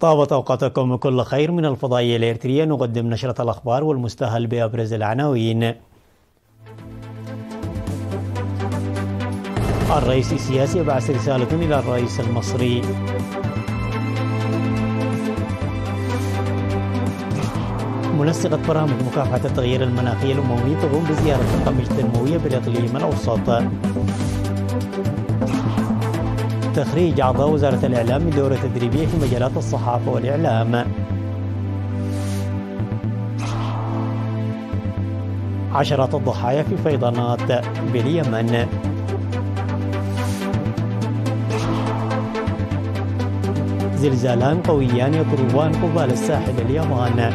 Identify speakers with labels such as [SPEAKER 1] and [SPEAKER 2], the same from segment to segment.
[SPEAKER 1] طابت أوقاتكم كل خير من الفضائية الإرترية نقدم نشرة الأخبار والمستهل بأبرز العناوين الرئيس السياسي بعث رسالة إلى الرئيس المصري منسقة برامج مكافحة التغيير المناخي الأممي تقوم بزيارة القمة التنموية بالإقليم الأوسط تخريج أعضاء وزارة الإعلام من دورة تدريبية في مجالات الصحافة والإعلام عشرات الضحايا في فيضانات باليمن زلزالان قويان يضربان قبال الساحل اليابان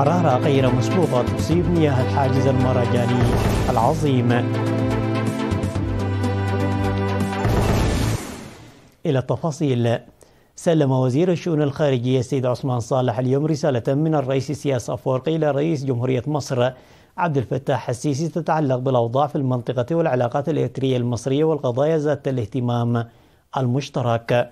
[SPEAKER 1] حرارة غير مسبوقة تصيب مياه الحاجز المرجاني العظيم إلى التفاصيل سلم وزير الشؤون الخارجية السيد عثمان صالح اليوم رسالة من الرئيس السياس أفورقي إلى رئيس جمهورية مصر عبد الفتاح السيسي تتعلق بالأوضاع في المنطقة والعلاقات الإثرية المصرية والقضايا ذات الاهتمام المشترك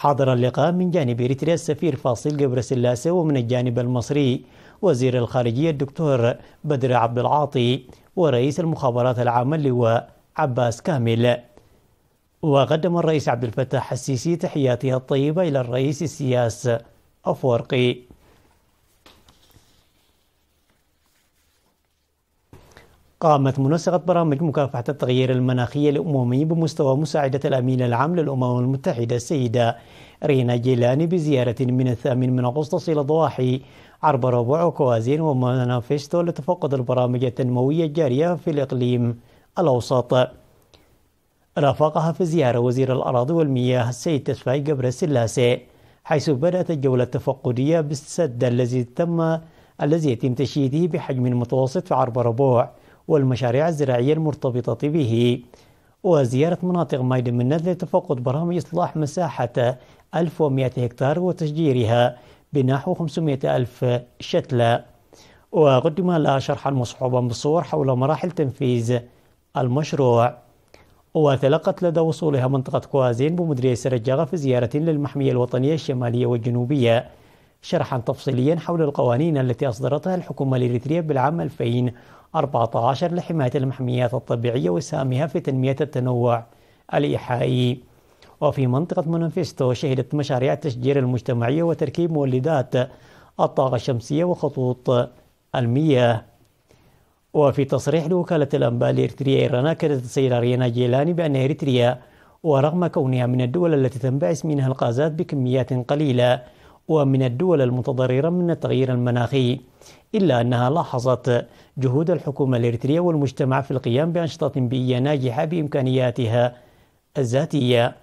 [SPEAKER 1] حضر اللقاء من جانب إريتريا السفير فاصل اللاسه ومن الجانب المصري وزير الخارجية الدكتور بدر عبد العاطي ورئيس المخابرات العامة اللواء عباس كامل وقدم الرئيس عبد الفتاح السيسي تحياته الطيبة إلى الرئيس السياس أفورقي قامت منسقة برامج مكافحة التغيير المناخي الأممي بمستوى مساعدة الأمين العام للأمم المتحدة السيدة رينا جيلاني بزيارة من الثامن من أغسطس إلى ضواحي عرب ربع وكوازين ومنافستو لتفقد البرامج التنموية الجارية في الإقليم الأوسط رافقها في زيارة وزير الأراضي والمياه السيد تسفاي قبر السلاسي حيث بدأت الجولة التفقدية بالسد الذي تم الذي يتم تشييده بحجم متوسط في عرب ربوع والمشاريع الزراعية المرتبطة به وزيارة مناطق مايد منت لتفقد برامج إصلاح مساحة 1100 هكتار وتشجيرها بنحو 500 ألف شتلة وقدم لها شرحا مصحوبا بالصور حول مراحل تنفيذ المشروع وتلقت لدى وصولها منطقة كوازين بمديرية سرجاغة في زيارة للمحمية الوطنية الشمالية والجنوبية شرحا تفصيليا حول القوانين التي أصدرتها الحكومة الإريترية بالعام 2000 14 لحماية المحميات الطبيعية وسامها في تنمية التنوع الإيحائي وفي منطقة مونفيستو شهدت مشاريع التشجير المجتمعية وتركيب مولدات الطاقة الشمسية وخطوط المياه وفي تصريح لوكالة الأنباء الإريترية إيران أكدت السيدة ريانا جيلاني بأن إريتريا ورغم كونها من الدول التي تنبعث منها الغازات بكميات قليلة ومن الدول المتضررة من التغيير المناخي إلا أنها لاحظت جهود الحكومة الإريترية والمجتمع في القيام بأنشطة بيئية ناجحة بإمكانياتها الذاتية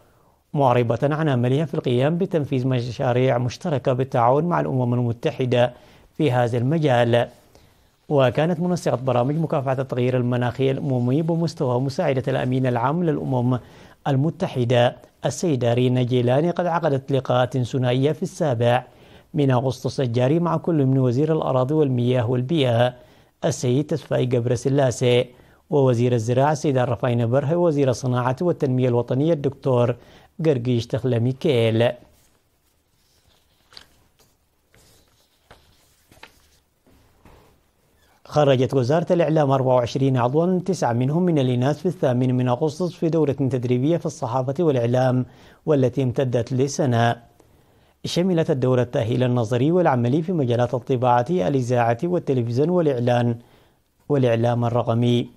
[SPEAKER 1] معربة عن عملها في القيام بتنفيذ مشاريع مشتركة بالتعاون مع الأمم المتحدة في هذا المجال وكانت منسقة برامج مكافحة التغيير المناخي الأممي بمستوى مساعدة الأمين العام للأمم المتحدة السيدة رينا جيلاني قد عقدت لقاءات ثنائية في السابع من أغسطس الجاري مع كل من وزير الأراضي والمياه والبيئة السيد تسفاي قبرس سلاسي ووزير الزراعة السيدة رفاين برهي ووزير الصناعة والتنمية الوطنية الدكتور قرقيش جرجيش ميكيل خرجت وزارة الإعلام 24 عضوا تسعة منهم من الإناث في الثامن من أغسطس في دورة تدريبية في الصحافة والإعلام والتي امتدت لسنة شملت الدورة التأهيل النظري والعملي في مجالات الطباعة الإذاعة والتلفزيون والإعلان والإعلام الرقمي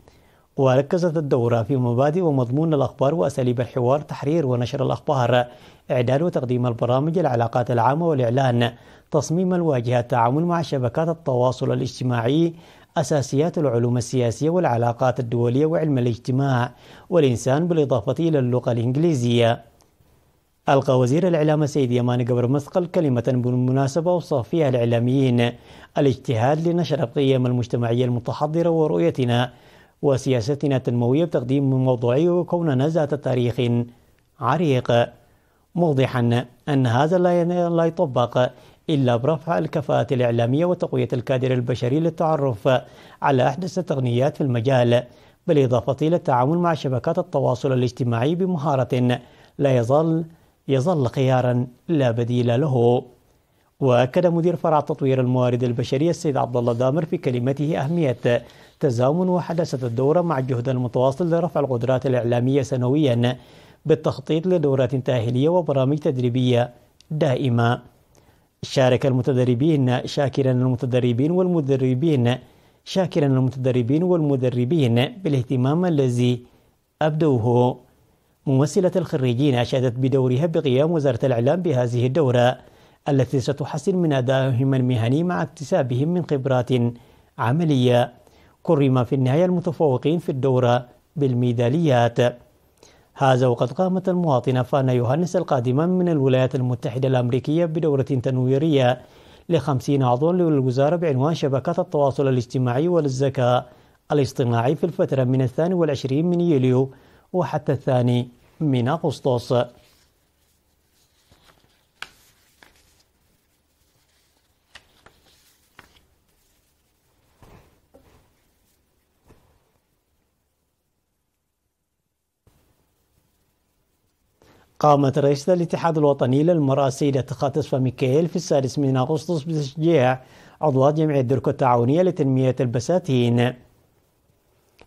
[SPEAKER 1] وركزت الدورة في مبادئ ومضمون الأخبار وأساليب الحوار تحرير ونشر الأخبار إعداد وتقديم البرامج العلاقات العامة والإعلان تصميم الواجهة التعامل مع شبكات التواصل الاجتماعي أساسيات العلوم السياسية والعلاقات الدولية وعلم الاجتماع والإنسان بالإضافة إلى اللغة الإنجليزية ألقى وزير الإعلام السيد يمان قبر مثقل كلمة بالمناسبة أوصف فيها الإعلاميين الاجتهاد لنشر القيم المجتمعية المتحضرة ورؤيتنا وسياستنا التنموية بتقديم موضوعي وكوننا ذات تاريخ عريق موضحا أن هذا لا يطبق إلا برفع الكفاءة الإعلامية وتقوية الكادر البشري للتعرف على أحدث التقنيات في المجال بالإضافة إلى التعامل مع شبكات التواصل الاجتماعي بمهارة لا يظل يظل خيارا لا بديل له وأكد مدير فرع تطوير الموارد البشرية السيد عبد الله دامر في كلمته أهمية تزامن وحدثة الدورة مع الجهد المتواصل لرفع القدرات الإعلامية سنويا بالتخطيط لدورات تأهيلية وبرامج تدريبية دائمة شارك المتدربين شاكرا المتدربين والمدربين شاكرا المتدربين والمدربين بالاهتمام الذي أبدوه ممثلة الخريجين أشادت بدورها بقيام وزارة الإعلام بهذه الدورة التي ستحسن من أدائهم المهني مع اكتسابهم من خبرات عملية كرم في النهاية المتفوقين في الدورة بالميداليات هذا وقد قامت المواطنة فانا يوهانس القادمة من الولايات المتحدة الأمريكية بدورة تنويرية لخمسين عضوا للوزارة بعنوان شبكات التواصل الاجتماعي والذكاء الاصطناعي في الفترة من الثاني والعشرين من يوليو وحتى الثاني من أغسطس قامت رئيسة الاتحاد الوطني للمرأة السيدة خاطس ميكائيل في السادس من أغسطس بتشجيع عضوات جمعية دركو التعاونية لتنمية البساتين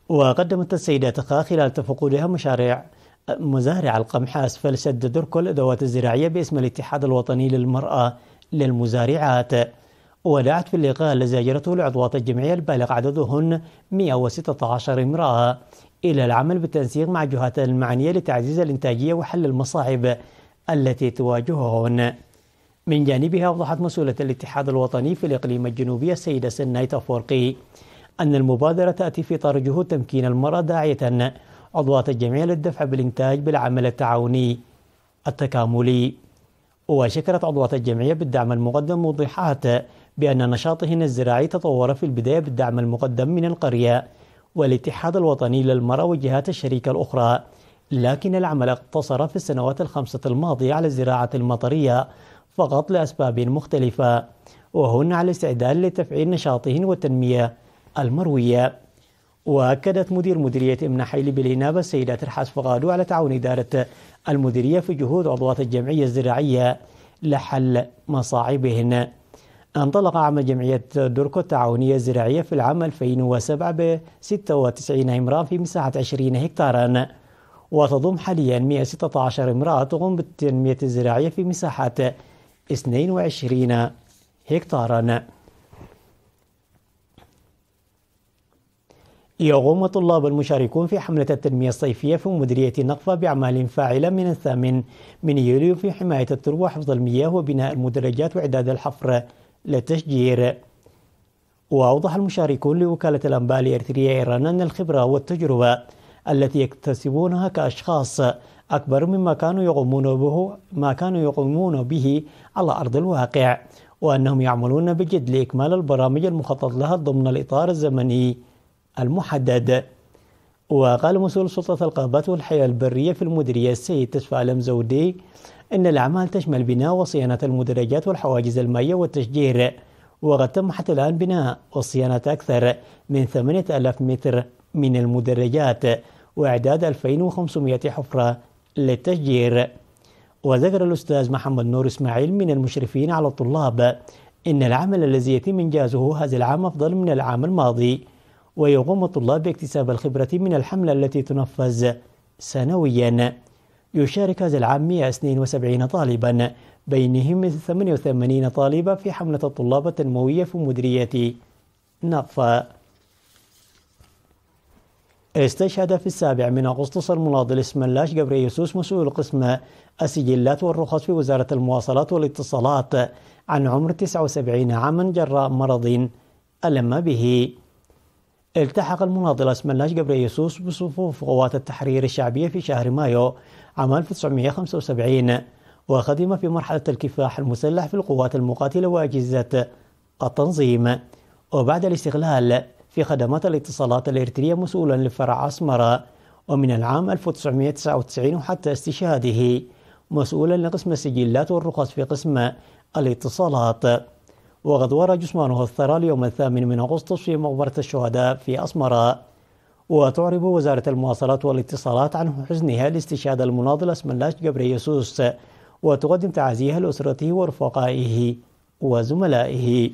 [SPEAKER 1] وقدمت السيدة تخا خلال تفقدها مشاريع مزارع القمح أسفل سد دركو الأدوات الزراعية باسم الاتحاد الوطني للمرأة للمزارعات ودعت في اللقاء الذي أجرته العضوات الجمعية البالغ عددهن 116 امرأة إلى العمل بالتنسيق مع الجهات المعنية لتعزيز الإنتاجية وحل المصاعب التي تواجههن من جانبها أوضحت مسؤولة الاتحاد الوطني في الإقليم الجنوبي السيدة سناي تفورقي أن المبادرة تأتي في إطار جهود تمكين المرأة داعية عضوات الجمعية للدفع بالإنتاج بالعمل التعاوني التكاملي وشكرت عضوات الجمعية بالدعم المقدم موضحات بأن نشاطهن الزراعي تطور في البداية بالدعم المقدم من القرية والاتحاد الوطني للمرأة والجهات الشريكة الأخرى لكن العمل اقتصر في السنوات الخمسة الماضية على الزراعة المطرية فقط لأسباب مختلفة وهن على استعداد لتفعيل نشاطهن والتنمية المروية وأكدت مدير مديرية إمنا حيلي بالهنابة السيدة ترحاس فغادو على تعاون إدارة المديرية في جهود عضوات الجمعية الزراعية لحل مصاعبهن انطلق عمل جمعية دركو التعاونية الزراعية في العام 2007 ب 96 امرأة في مساحة 20 هكتارا وتضم حاليا 116 امرأة تقوم بالتنمية الزراعية في مساحة 22 هكتارا يقوم الطلاب المشاركون في حملة التنمية الصيفية في مديرية نقفة بأعمال فاعلة من الثامن من يوليو في حماية التربة وحفظ المياه وبناء المدرجات وإعداد الحفر لتشجير وأوضح المشاركون لوكالة الأنباء الإرترية إيران أن الخبرة والتجربة التي يكتسبونها كأشخاص أكبر مما كانوا يقومون به ما كانوا يقومون به على أرض الواقع وأنهم يعملون بجد لإكمال البرامج المخطط لها ضمن الإطار الزمني المحدد وقال مسؤول سلطة القابات والحياة البرية في المديرية السيد تسفى علم زودي أن الأعمال تشمل بناء وصيانة المدرجات والحواجز المائية والتشجير وقد تم حتى الآن بناء وصيانة أكثر من 8000 متر من المدرجات وإعداد 2500 حفرة للتشجير وذكر الأستاذ محمد نور إسماعيل من المشرفين على الطلاب إن العمل الذي يتم إنجازه هذا العام أفضل من العام الماضي ويقوم الطلاب باكتساب الخبرة من الحملة التي تنفذ سنوياً يشارك هذا العام 172 طالبا بينهم 88 طالبة في حملة الطلاب التنموية في مديرية نقفة استشهد في السابع من أغسطس المناضل اسم اللاش يسوس مسؤول قسم السجلات والرخص في وزارة المواصلات والاتصالات عن عمر 79 عاما جراء مرض ألم به التحق المناضل الله جبر يسوس بصفوف قوات التحرير الشعبية في شهر مايو عام 1975 وخدم في مرحلة الكفاح المسلح في القوات المقاتلة وأجهزة التنظيم وبعد الاستغلال في خدمات الاتصالات الإرترية مسؤولا لفرع أسمرة ومن العام 1999 وحتى استشهاده مسؤولا لقسم السجلات والرخص في قسم الاتصالات ورى جثمانه الثرى اليوم الثامن من أغسطس في مقبرة الشهداء في أسمراء وتعرب وزارة المواصلات والاتصالات عن حزنها لاستشهاد المناضل اسملاش جبري جبريسوس وتقدم تعازيها لأسرته ورفقائه وزملائه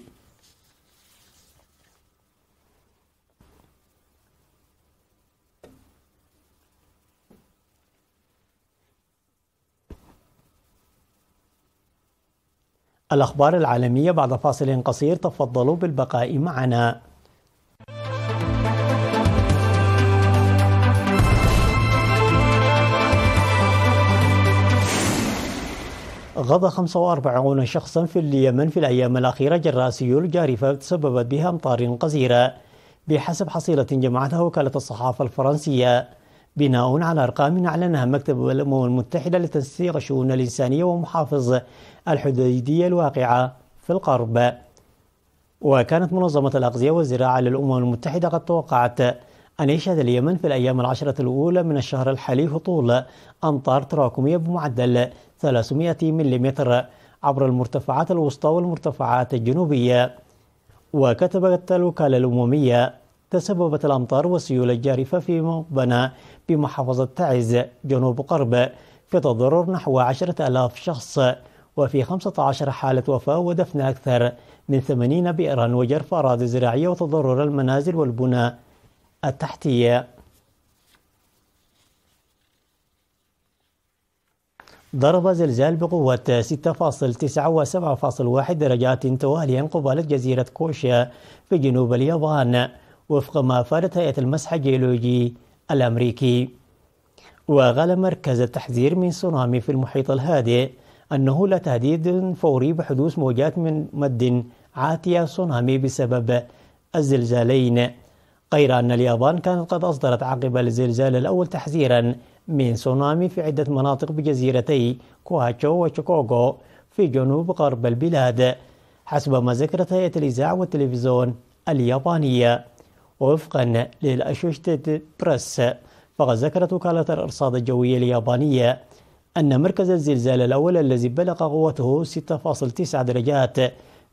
[SPEAKER 1] الأخبار العالمية بعد فاصل قصير تفضلوا بالبقاء معنا غضى 45 شخصا في اليمن في الأيام الأخيرة جراء سيول جارفة تسببت بها أمطار قصيرة بحسب حصيلة جمعتها وكالة الصحافة الفرنسية بناء على أرقام أعلنها مكتب الأمم المتحدة لتنسيق الشؤون الإنسانية ومحافظ الحديدية الواقعة في القرب وكانت منظمة الأغذية والزراعة للأمم المتحدة قد توقعت أن يشهد اليمن في الأيام العشرة الأولى من الشهر الحالي هطول أمطار تراكمية بمعدل 300 ملم عبر المرتفعات الوسطى والمرتفعات الجنوبية وكتبت الوكالة الأممية تسببت الأمطار والسيول الجارفة في مبنى بمحافظة تعز جنوب قرب في تضرر نحو عشرة ألاف شخص وفي 15 حالة وفاة ودفن أكثر من 80 بئرا وجرف أراضي زراعية وتضرر المنازل والبنى التحتية ضرب زلزال بقوة 6.9 و 7.1 درجات تواليا قبالة جزيرة كوشيا في جنوب اليابان وفق ما أفادت هيئة المسح الجيولوجي الأمريكي وقال مركز التحذير من تسونامي في المحيط الهادئ أنه لا تهديد فوري بحدوث موجات من مد عاتية تسونامي بسبب الزلزالين غير أن اليابان كانت قد أصدرت عقب الزلزال الأول تحذيرا من تسونامي في عدة مناطق بجزيرتي كواتشو وشوكوغو في جنوب غرب البلاد حسب ما ذكرت هيئة الإذاعة والتلفزيون اليابانية وفقا للأشوشتت برس فقد ذكرت وكالة الأرصاد الجوية اليابانية أن مركز الزلزال الأول الذي بلغ قوته 6.9 درجات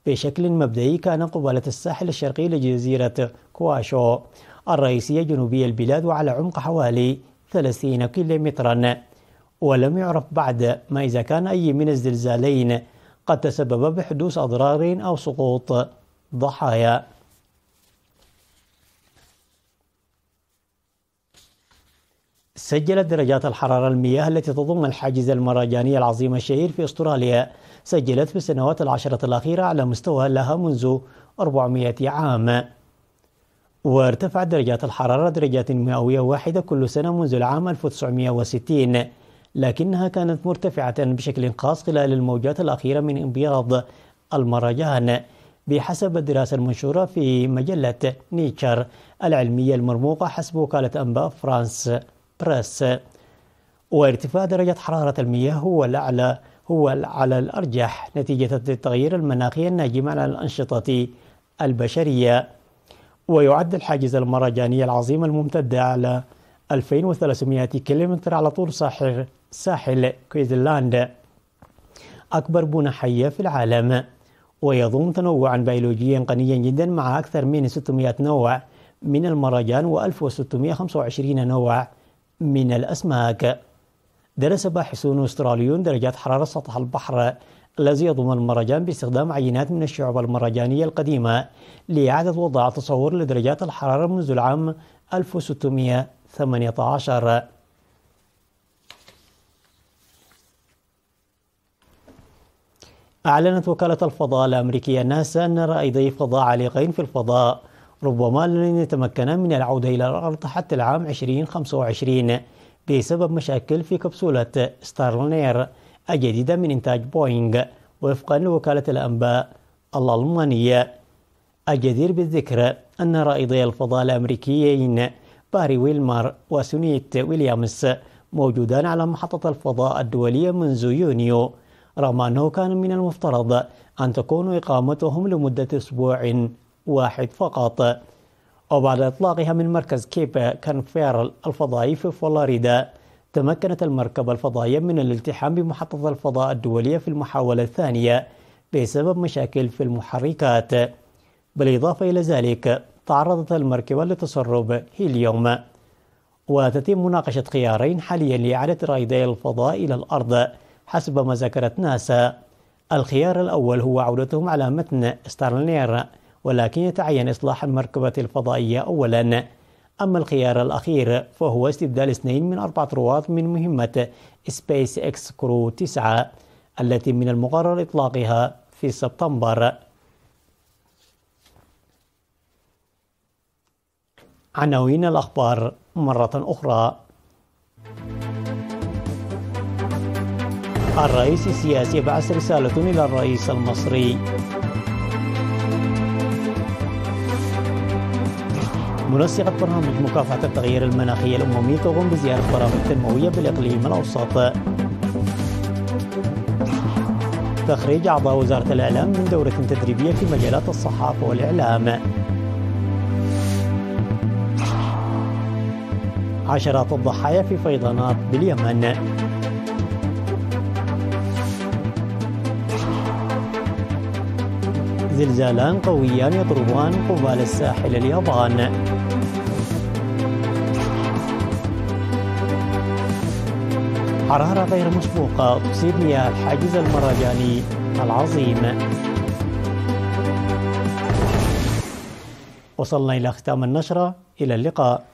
[SPEAKER 1] بشكل مبدئي كان قبالة الساحل الشرقي لجزيرة كواشو الرئيسية جنوبي البلاد وعلى عمق حوالي 30 كيلومترا ولم يعرف بعد ما إذا كان أي من الزلزالين قد تسبب بحدوث أضرار أو سقوط ضحايا سجلت درجات الحرارة المياه التي تضم الحاجز المرجاني العظيم الشهير في أستراليا سجلت في السنوات العشرة الأخيرة على مستوى لها منذ 400 عام وارتفعت درجات الحرارة درجات مئوية واحدة كل سنة منذ العام 1960 لكنها كانت مرتفعة بشكل خاص خلال الموجات الأخيرة من انبياض المرجان بحسب الدراسة المنشورة في مجلة نيتشر العلمية المرموقة حسب وكالة أنباء فرانس إكسبرس وارتفاع درجة حرارة المياه هو الأعلى هو على الأرجح نتيجة التغيير المناخي الناجم عن الأنشطة البشرية ويعد الحاجز المرجاني العظيم الممتد على 2300 كيلومتر على طول ساحل ساحل كويزلاند أكبر بنى حية في العالم ويضم تنوعا بيولوجيا غنيا جدا مع أكثر من 600 نوع من المرجان و1625 نوع من الأسماك درس باحثون أستراليون درجات حرارة سطح البحر الذي يضم المرجان باستخدام عينات من الشعب المرجانية القديمة لإعادة وضع تصور لدرجات الحرارة منذ العام 1618 أعلنت وكالة الفضاء الأمريكية ناسا أن رائدي فضاء عالقين في الفضاء ربما لن يتمكنا من العودة إلى الأرض حتى العام 2025 بسبب مشاكل في كبسولة ستارلينير الجديدة من إنتاج بوينغ وفقا لوكالة الأنباء الألمانية الجدير بالذكر أن رائدي الفضاء الأمريكيين باري ويلمر وسونيت ويليامس موجودان على محطة الفضاء الدولية منذ يونيو رغم أنه كان من المفترض أن تكون إقامتهم لمدة أسبوع واحد فقط وبعد إطلاقها من مركز كيب كانفيرل الفضائي في فلوريدا تمكنت المركبة الفضائية من الالتحام بمحطة الفضاء الدولية في المحاولة الثانية بسبب مشاكل في المحركات بالإضافة إلى ذلك تعرضت المركبة لتسرب هيليوم وتتم مناقشة خيارين حاليا لإعادة رائدي الفضاء إلى الأرض حسب ما ذكرت ناسا الخيار الأول هو عودتهم على متن ستارلينير ولكن يتعين إصلاح المركبة الفضائية أولا أما الخيار الأخير فهو استبدال اثنين من أربعة رواد من مهمة سبيس إكس كرو 9 التي من المقرر إطلاقها في سبتمبر عناوين الأخبار مرة أخرى الرئيس السياسي بعث رسالة إلى الرئيس المصري منسقة برامج مكافحة التغيير المناخي الأممي تقوم بزيارة برامج تنموية بالإقليم الأوسط تخريج أعضاء وزارة الإعلام من دورة تدريبية في مجالات الصحافة والإعلام عشرات الضحايا في فيضانات باليمن زلزالان قويان يضربان قبال الساحل اليابان حرارة غير مسبوقة تصيب مياه الحاجز المرجاني العظيم وصلنا إلى ختام النشرة إلى اللقاء